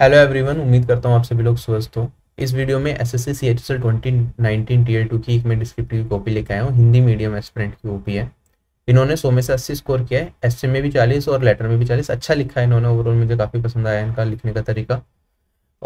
Hello everyone उम्मीद करता हूँ आप सभी लोग स्वस्थ हो इस वीडियो में S S C H S L twenty nineteen tier two की एक मैं डिस्क्रिप्टिव कॉपी लेकर आया हूँ हिंदी मीडियम एस्पिरेंट की ओपी है इन्होंने सौ में से अस्सी स्कोर किया है एस में भी चालीस और लेटर में भी चालीस अच्छा लिखा है इन्होंने ओवरऑल मुझे काफ़ी पसंद आया इनका लिखने का तरीका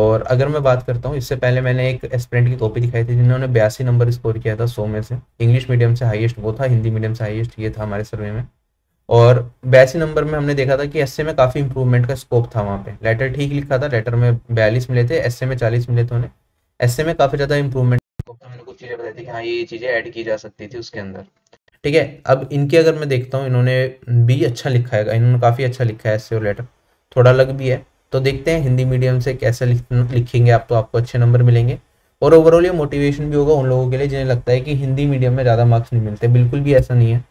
और अगर मैं बात करता हूँ इससे पहले मैंने एक एस्परेंट की कॉपी दिखाई थी जिन्होंने बयासी नंबर स्कोर किया था सौ में से इंग्लिश मीडियम से हाइएस्ट वो था हिंदी मीडियम से हाइएस्ट ये था हमारे सर्वे में और बयासी नंबर में हमने देखा था कि एस में काफ़ी इंप्रूवमेंट का स्कोप था वहाँ पे लेटर ठीक लिखा था लेटर में बयालीस मिले थे एस में चालीस मिले थे उन्हें एस में काफ़ी ज़्यादा इंप्रूवमेंट था मैंने कुछ चीज़ें बताई थी कि हाँ ये चीज़ें ऐड की जा सकती थी उसके अंदर ठीक है अब इनके अगर मैं देखता हूँ इन्होंने बी अच्छा लिखा है इन्होंने काफ़ी अच्छा लिखा है एस और लेटर थोड़ा अलग भी है तो देखते हैं हिंदी मीडियम से कैसे लिखेंगे आप तो आपको अच्छे नंबर मिलेंगे और ओवरऑल ये मोटिवेशन भी होगा उन लोगों के लिए जिन्हें लगता है कि हिंदी मीडियम में ज़्यादा मार्क्स नहीं मिलते बिल्कुल भी ऐसा नहीं है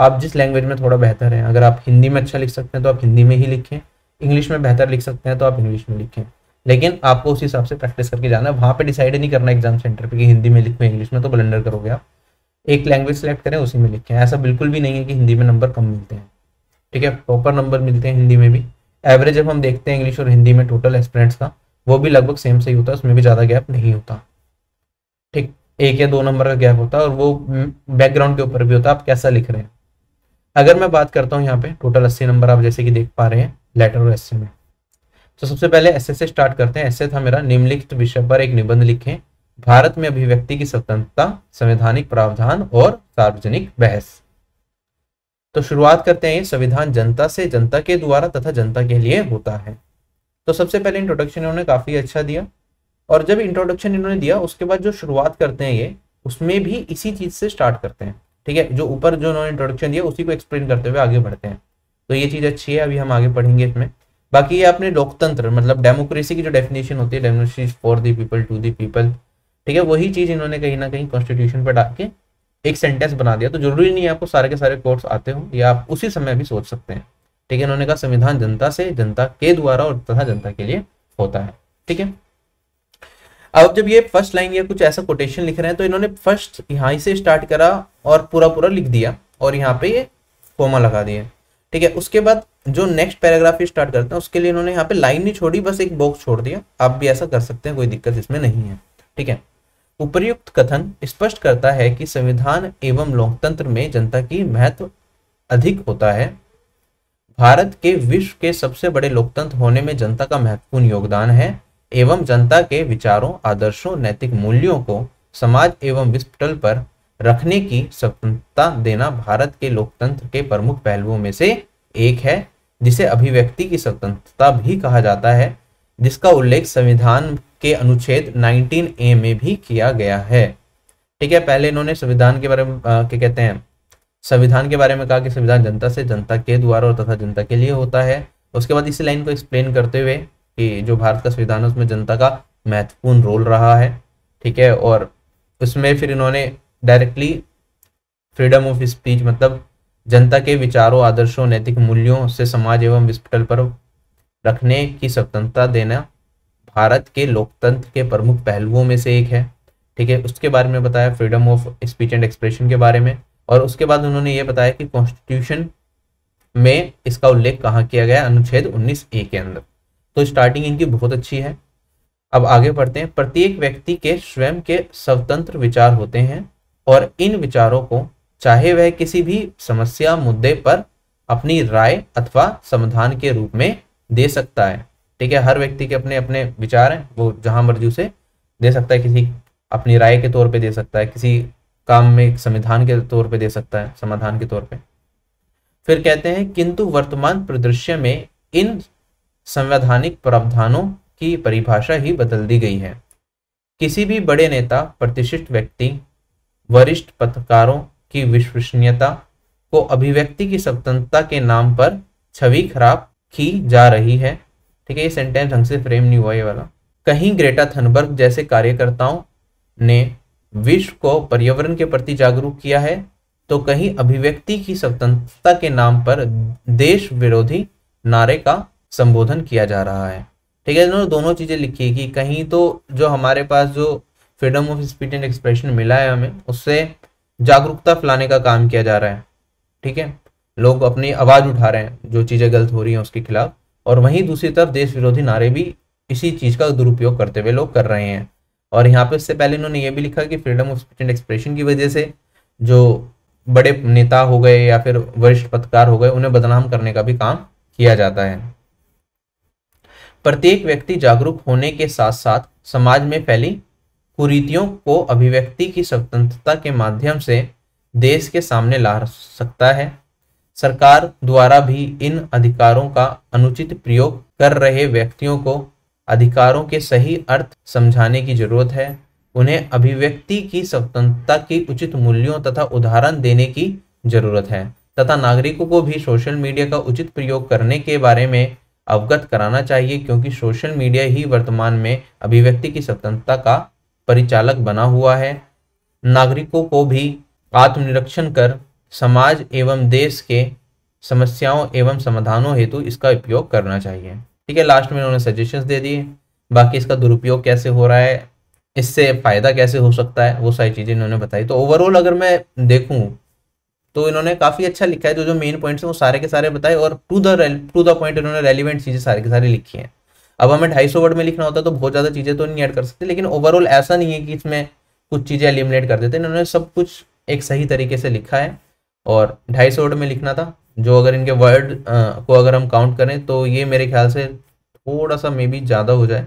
आप जिस लैंग्वेज में थोड़ा बेहतर हैं अगर आप हिंदी में अच्छा लिख सकते हैं तो आप हिंदी में ही लिखें इंग्लिश में बेहतर लिख सकते हैं तो आप इंग्लिश में लिखें लेकिन आपको उस हिसाब से प्रैक्टिस करके जाना है वहाँ पर डिसाइड नहीं करना एग्जाम सेंटर पर कि हिंदी में लिखें इंग्लिश में तो ब्लेंडर करोगे आप एक लैंग्वेज सेलेक्ट करें उसी में लिखें ऐसा बिल्कुल भी नहीं है कि हिंदी में नंबर कम मिलते हैं ठीक है प्रॉपर नंबर मिलते हैं हिंदी में भी एवरेज जब हम देखते हैं इंग्लिश और हिंदी में टोटल एक्सपेरेंट्स का वो भी लगभग सेम सही होता है उसमें भी ज़्यादा गैप नहीं होता ठीक एक या दो नंबर का गैप होता है और वो बैकग्राउंड हम्म, के ऊपर भी होता है आप कैसा लिख रहे हैं अगर मैं बात करता हूँ यहाँ पे टोटल अस्सी नंबर आप जैसे कि देख पा रहे हैं लेटर और एस में तो सबसे पहले एस से स्टार्ट करते हैं एस था मेरा निम्नलिखित विषय पर एक निबंध लिखे भारत में अभिव्यक्ति की स्वतंत्रता संवैधानिक प्रावधान और सार्वजनिक बहस तो शुरुआत करते हैं संविधान जनता से जनता के द्वारा तथा जनता के लिए होता है तो सबसे पहले इंट्रोडक्शन इन्होंने काफी अच्छा दिया और जब इंट्रोडक्शन इन्होंने दिया उसके बाद जो शुरुआत करते हैं ये उसमें भी इसी चीज से स्टार्ट करते हैं ठीक है जो ऊपर जो उन्होंने इंट्रोडक्शन दिया उसी को एक्सप्लेन करते हुए आगे बढ़ते हैं तो ये चीज़ अच्छी है अभी हम आगे पढ़ेंगे इसमें बाकी ये आपने लोकतंत्र मतलब डेमोक्रेसी की जो डेफिनेशन होती है democracy for the people to the people ठीक है वही चीज़ इन्होंने कहीं ना कहीं कॉन्स्टिट्यूशन पर डाल के एक सेंटेंस बना दिया तो जरूरी नहीं है आपको सारे के सारे कोर्ट्स आते हो या आप उसी समय भी सोच सकते हैं ठीक है इन्होंने कहा संविधान जनता से जनता के द्वारा और तथा जनता के लिए होता है ठीक है अब जब ये फर्स्ट लाइन या कुछ ऐसा कोटेशन लिख रहे हैं तो इन्होंने फर्स्ट यहाँ से स्टार्ट करा और पूरा पूरा लिख दिया और यहाँ पे ये कोमा लगा दिया ठीक है उसके बाद जो नेक्स्ट पैराग्राफ स्टार्ट करते हैं उसके लिए इन्होंने यहाँ पे लाइन नहीं छोड़ी बस एक बॉक्स छोड़ दिया आप भी ऐसा कर सकते हैं कोई दिक्कत इसमें नहीं है ठीक है उपर्युक्त कथन स्पष्ट करता है कि संविधान एवं लोकतंत्र में जनता की महत्व अधिक होता है भारत के विश्व के सबसे बड़े लोकतंत्र होने में जनता का महत्वपूर्ण योगदान है एवं जनता के विचारों आदर्शों नैतिक मूल्यों को समाज एवं विश्व पर रखने की स्वतंत्रता देना भारत के लोकतंत्र के प्रमुख पहलुओं में से एक है जिसे अभिव्यक्ति की स्वतंत्रता भी कहा जाता है जिसका उल्लेख संविधान के अनुच्छेद 19 ए में भी किया गया है ठीक है पहले इन्होंने संविधान के बारे में क्या कहते हैं संविधान के बारे में कहा कि संविधान जनता से जनता के द्वारा और तथा जनता के लिए होता है उसके बाद इसी लाइन को एक्सप्लेन करते हुए कि जो भारत का संविधान है उसमें जनता का महत्वपूर्ण रोल रहा है ठीक है और उसमें फिर इन्होंने डायरेक्टली फ्रीडम ऑफ स्पीच मतलब जनता के विचारों आदर्शों नैतिक मूल्यों से समाज एवं विस्पटल पर रखने की स्वतंत्रता देना भारत के लोकतंत्र के प्रमुख पहलुओं में से एक है ठीक है उसके बारे में बताया freedom of speech and expression के बारे में और उसके बाद उन्होंने ये बताया कि कॉन्स्टिट्यूशन में इसका उल्लेख कहाँ किया गया अनुच्छेद उन्नीस ए के अंदर तो स्टार्टिंग इनकी बहुत अच्छी है अब आगे बढ़ते हैं प्रत्येक व्यक्ति के स्वयं के स्वतंत्र विचार होते हैं और इन विचारों को चाहे वह किसी भी समस्या मुद्दे पर अपनी राय अथवा समाधान के रूप में दे सकता है ठीक है हर व्यक्ति के अपने अपने विचार हैं वो जहां मर्जी उसे दे सकता है किसी अपनी राय के तौर पे दे सकता है किसी काम में संविधान के तौर पे दे सकता है समाधान के तौर पे फिर कहते हैं किंतु वर्तमान परिदृश्य में इन संवैधानिक प्रावधानों की परिभाषा ही बदल दी गई है किसी भी बड़े नेता प्रतिष्ठित व्यक्ति वरिष्ठ पत्रकारों की विश्वसनीयता को अभिव्यक्ति की स्वतंत्रता के नाम पर छवि खराब की जा रही है ठीक है ये सेंटेंस ढंग से फ्रेम नहीं हुआ ये वाला कहीं ग्रेटा थनबर्ग जैसे कार्यकर्ताओं ने विश्व को पर्यावरण के प्रति जागरूक किया है तो कहीं अभिव्यक्ति की स्वतंत्रता के नाम पर देश विरोधी नारे का संबोधन किया जा रहा है ठीक है दोनों चीजें लिखी है कि कहीं तो जो हमारे पास जो freedom of speech and expression मिला है हमें उससे जागरूकता फैलाने का काम किया जा रहा है ठीक है लोग अपनी आवाज़ उठा रहे हैं जो चीज़ें गलत हो रही हैं उसके खिलाफ और वहीं दूसरी तरफ देश विरोधी नारे भी इसी चीज़ का दुरुपयोग करते हुए लोग कर रहे हैं और यहाँ पे इससे पहले इन्होंने ये भी लिखा कि freedom of speech and expression की वजह से जो बड़े नेता हो गए या फिर वरिष्ठ पत्रकार हो गए उन्हें बदनाम करने का भी काम किया जाता है प्रत्येक व्यक्ति जागरूक होने के साथ साथ समाज में फैली कुरीतियों को अभिव्यक्ति की स्वतंत्रता के माध्यम से देश के सामने ला सकता है सरकार द्वारा भी इन अधिकारों का अनुचित प्रयोग कर रहे व्यक्तियों को अधिकारों के सही अर्थ समझाने की जरूरत है उन्हें अभिव्यक्ति की स्वतंत्रता की उचित मूल्यों तथा उदाहरण देने की जरूरत है तथा नागरिकों को भी सोशल मीडिया का उचित प्रयोग करने के बारे में अवगत कराना चाहिए क्योंकि सोशल मीडिया ही वर्तमान में अभिव्यक्ति की स्वतंत्रता का परिचालक बना हुआ है नागरिकों को भी आत्मनिरीक्षण कर समाज एवं देश के समस्याओं एवं समाधानों हेतु इसका उपयोग करना चाहिए ठीक है लास्ट में उन्होंने सजेशंस दे दिए बाकी इसका दुरुपयोग कैसे हो रहा है इससे फ़ायदा कैसे हो सकता है वो सारी चीज़ें इन्होंने बताई तो ओवरऑल अगर मैं देखूँ तो इन्होंने काफ़ी अच्छा लिखा है जो जो मेन पॉइंट्स हैं वो सारे के सारे बताए और to the to the point इन्होंने रेलिवेंट चीज़ें सारे के सारे लिखी हैं अब हमें ढाई वर्ड में लिखना होता तो बहुत ज़्यादा चीज़ें तो नहीं ऐड कर सकते लेकिन ओवरऑल ऐसा नहीं है कि इसमें कुछ चीज़ें एलिमिनेट कर देते इन्होंने सब कुछ एक सही तरीके से लिखा है और ढाई वर्ड में लिखना था जो अगर इनके वर्ड को अगर हम काउंट करें तो ये मेरे ख्याल से थोड़ा सा मे बी ज़्यादा हो जाए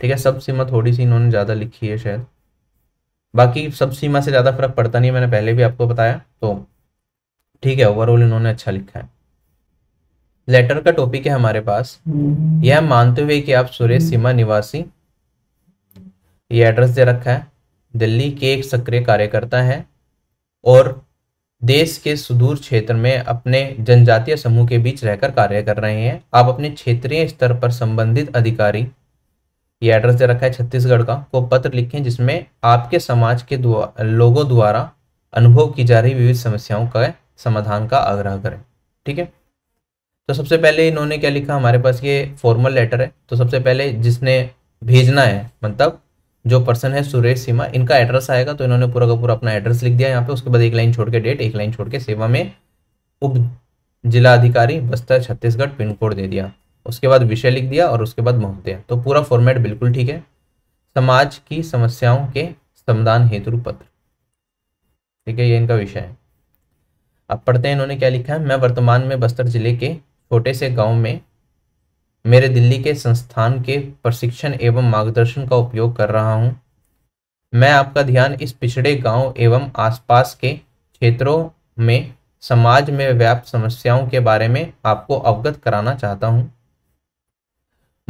ठीक है सब सीमा थोड़ी सी इन्होंने ज़्यादा लिखी है शायद बाकी सब सीमा से ज़्यादा फर्क पड़ता नहीं है मैंने पहले भी आपको बताया तो ठीक है ओवरऑल इन्होंने अच्छा लिखा है लेटर का टॉपिक है हमारे पास हम्म। यह मानते हुए कि आप सुरेश हम्म। सीमा निवासी ये एड्रेस दे रखा है दिल्ली के एक सक्रिय कार्यकर्ता हैं और देश के सुदूर क्षेत्र में अपने जनजातीय समूह के बीच रहकर कार्य कर रहे हैं आप अपने क्षेत्रीय स्तर पर संबंधित अधिकारी ये एड्रेस दे रखा है छत्तीसगढ़ का को पत्र लिखें जिसमें आपके समाज के दुआ, लोगों द्वारा अनुभव की जा रही विविध समस्याओं का समाधान का आग्रह करें ठीक है तो सबसे पहले इन्होंने क्या लिखा हमारे पास ये फॉर्मल लेटर है तो सबसे पहले जिसने भेजना है मतलब जो पर्सन है सुरेश सीमा इनका एड्रेस आएगा तो इन्होंने पूरा का पूरा अपना एड्रेस लिख दिया यहाँ पे उसके बाद एक लाइन छोड़ के डेट एक लाइन छोड़ के सेवा में उप जिला अधिकारी बस्तर छत्तीसगढ़ पिन कोड दे दिया उसके बाद विषय लिख दिया और उसके बाद महोदय तो पूरा फॉर्मेट बिल्कुल ठीक है समाज की समस्याओं के समाधान हेतु पत्र ठीक है ये इनका विषय है अब पढ़ते हैं इन्होंने क्या लिखा है मैं वर्तमान में बस्तर जिले के छोटे से गांव में मेरे दिल्ली के संस्थान के प्रशिक्षण एवं मार्गदर्शन का उपयोग कर रहा हूं। मैं आपका ध्यान इस पिछड़े गांव एवं आसपास के क्षेत्रों में समाज में व्याप्त समस्याओं के बारे में आपको अवगत कराना चाहता हूँ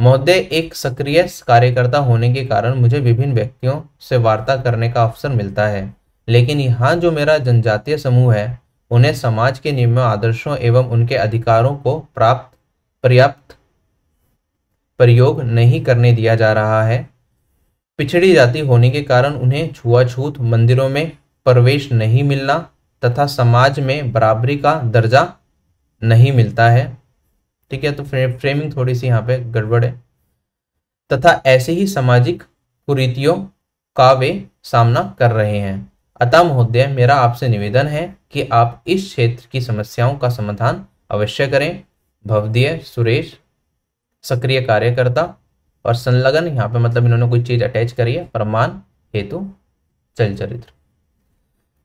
महोदय एक सक्रिय कार्यकर्ता होने के कारण मुझे विभिन्न व्यक्तियों से वार्ता करने का अवसर मिलता है लेकिन यहाँ जो मेरा जनजातीय समूह है उन्हें समाज के नियमों आदर्शों एवं उनके अधिकारों को प्राप्त पर्याप्त प्रयोग नहीं करने दिया जा रहा है पिछड़ी जाति होने के कारण उन्हें छुआछूत मंदिरों में प्रवेश नहीं मिलना तथा समाज में बराबरी का दर्जा नहीं मिलता है ठीक है तो फ्रेमिंग थोड़ी सी यहाँ पे गड़बड़ है तथा ऐसे ही सामाजिक कुरीतियों का वे सामना कर रहे हैं अतः महोदय मेरा आपसे निवेदन है कि आप इस क्षेत्र की समस्याओं का समाधान अवश्य करें भवदीय सुरेश सक्रिय कार्यकर्ता और संलग्न यहाँ पे मतलब इन्होंने कोई चीज़ अटैच करी है प्रमाण हेतु चल चरित्र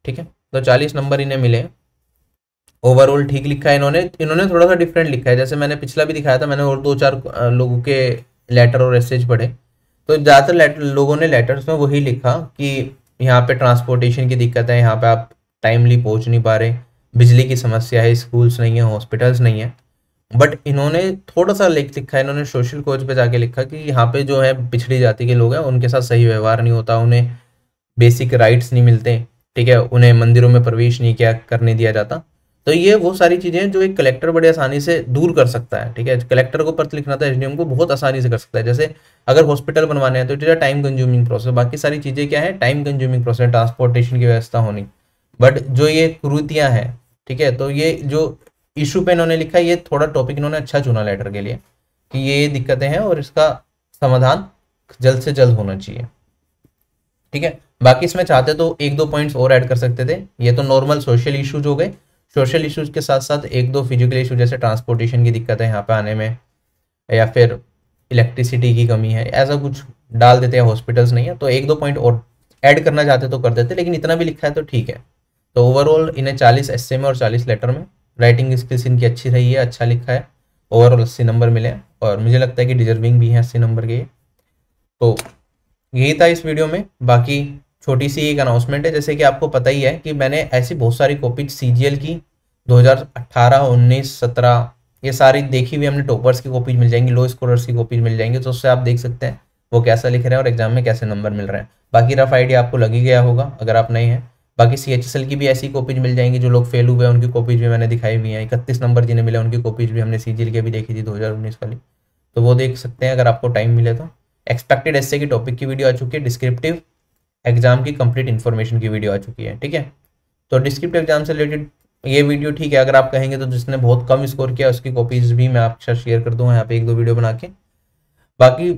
ठीक है तो चालीस नंबर इन्हें मिले ओवरऑल ठीक लिखा है इन्होंने इन्होंने थोड़ा सा डिफरेंट लिखा है जैसे मैंने पिछला भी दिखाया था मैंने और दो चार लोगों के लेटर और एसेज पढ़े तो ज़्यादातर लोगों ने लेटर्स में वही लिखा कि यहाँ पे ट्रांसपोर्टेशन की दिक्कत है यहाँ पे आप टाइमली पहुँच नहीं पा रहे बिजली की समस्या है स्कूल्स नहीं है हॉस्पिटल्स नहीं है बट इन्होंने थोड़ा सा लेख लिखा है इन्होंने सोशल कोच पे जाके लिखा कि यहाँ पे जो है पिछड़ी जाति के लोग हैं उनके साथ सही व्यवहार नहीं होता उन्हें बेसिक राइट्स नहीं मिलते ठीक है उन्हें मंदिरों में प्रवेश नहीं किया करने दिया जाता तो ये वो सारी चीज़ें हैं जो एक कलेक्टर बड़े आसानी से दूर कर सकता है ठीक है कलेक्टर को पत्र लिखना था तो एसडीएम को बहुत आसानी से कर सकता है जैसे अगर हॉस्पिटल बनवाने हैं तो इट टाइम कंज्यूमिंग प्रोसेस बाकी सारी चीज़ें क्या है टाइम कंज्यूमिंग प्रोसेस ट्रांसपोर्टेशन की व्यवस्था होनी बट जो ये कुरुतियाँ हैं ठीक है तो ये जो इशू पे इन्होंने लिखा ये थोड़ा टॉपिक इन्होंने अच्छा चुना लेटर के लिए कि ये दिक्कतें हैं और इसका समाधान जल्द से जल्द होना चाहिए ठीक है बाकी इसमें चाहते तो एक दो पॉइंट्स और ऐड कर सकते थे ये तो नॉर्मल सोशल इशूज हो गए सोशल इश्यूज के साथ साथ एक दो फिजिकल इशू जैसे ट्रांसपोर्टेशन की दिक्कत है यहाँ पे आने में या फिर इलेक्ट्रिसिटी की कमी है ऐसा कुछ डाल देते हैं हॉस्पिटल्स नहीं है तो एक दो पॉइंट और ऐड करना चाहते तो कर देते लेकिन इतना भी लिखा है तो ठीक है तो ओवरऑल इन्हें चालीस एस में और चालीस लेटर में राइटिंग स्किल्स इनकी अच्छी रही है अच्छा लिखा है ओवरऑल अस्सी नंबर मिले और मुझे लगता है कि डिजर्विंग भी है अस्सी नंबर के तो यही था इस वीडियो में बाकी छोटी सी एक अनाउंसमेंट है जैसे कि आपको पता ही है कि मैंने ऐसी बहुत सारी कॉपीज सी की 2018, 19, 17 ये सारी देखी हुई हमने टॉपर्स की कॉपीज मिल जाएंगी लो स्कोरर्स की कॉपीज मिल जाएंगी तो उससे आप देख सकते हैं वो कैसा लिख रहे हैं और एग्जाम में कैसे नंबर मिल रहे हैं बाकी रफ आइडिया आपको लग ही गया होगा अगर आप नहीं है बाकी सी एच एस एल की भी ऐसी कॉपीज मिल जाएंगी जो लोग फेल हुए हैं उनकी कॉपीज भी मैंने दिखाई हुई है इकतीस नंबर जिन्हें मिले उनकी कॉपीज भी हमने सी जी के भी देखी थी दो हज़ार उन्नीस वाली तो वो देख सकते हैं अगर आपको टाइम मिले तो एक्सपेक्टेड ऐसे की टॉपिक की वीडियो आ चुकी है डिस्क्रिप्टिव एग्जाम की कंप्लीट इन्फॉर्मेशन की वीडियो आ चुकी है ठीक है तो डिस्क्रिप्ट एग्जाम से रिलेटेड ये वीडियो ठीक है अगर आप कहेंगे तो जिसने बहुत कम स्कोर किया उसकी कॉपीज भी मैं आपके साथ शेयर कर दूंगा यहाँ पे एक दो वीडियो बना के बाकी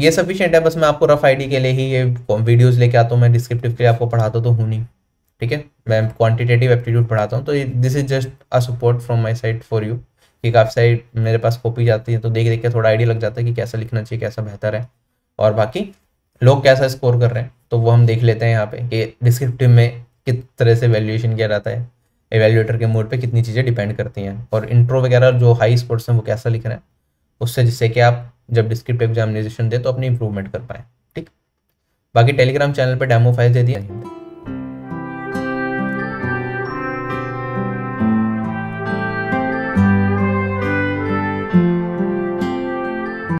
ये सफिशियंट है बस मैं आपको रफ आईडी के लिए ही ये वीडियोस लेके आता हूँ मैं डिस्क्रिप्टिव के लिए आपको पढ़ाता तो हूँ नहीं ठीक है मैं क्वान्टिटेटिव एप्टीट्यूड पढ़ाता हूँ तो this is just a support from my side for you कि काफ़ी सारी मेरे पास कॉपी जाती है तो देख देख के थोड़ा आइडिया लग जाता है कि कैसा लिखना चाहिए कैसा बेहतर है और बाकी लोग कैसा स्कोर कर रहे हैं तो वो हम देख लेते हैं यहाँ पे कि डिस्क्रिप्टिव में किस तरह से वैल्यूएशन किया जाता है एवेल्यूएटर के मोड पे कितनी चीज़ें डिपेंड करती हैं और इंट्रो वगैरह जो हाई स्कोर्स हैं वो कैसा लिख रहे हैं उससे जिससे कि आप जब डिस्क्रिप्टिव एग्जामिनेशन दें तो अपनी इंप्रूवमेंट कर पाएँ ठीक बाकी टेलीग्राम चैनल पर डेमो फाइल दे दिया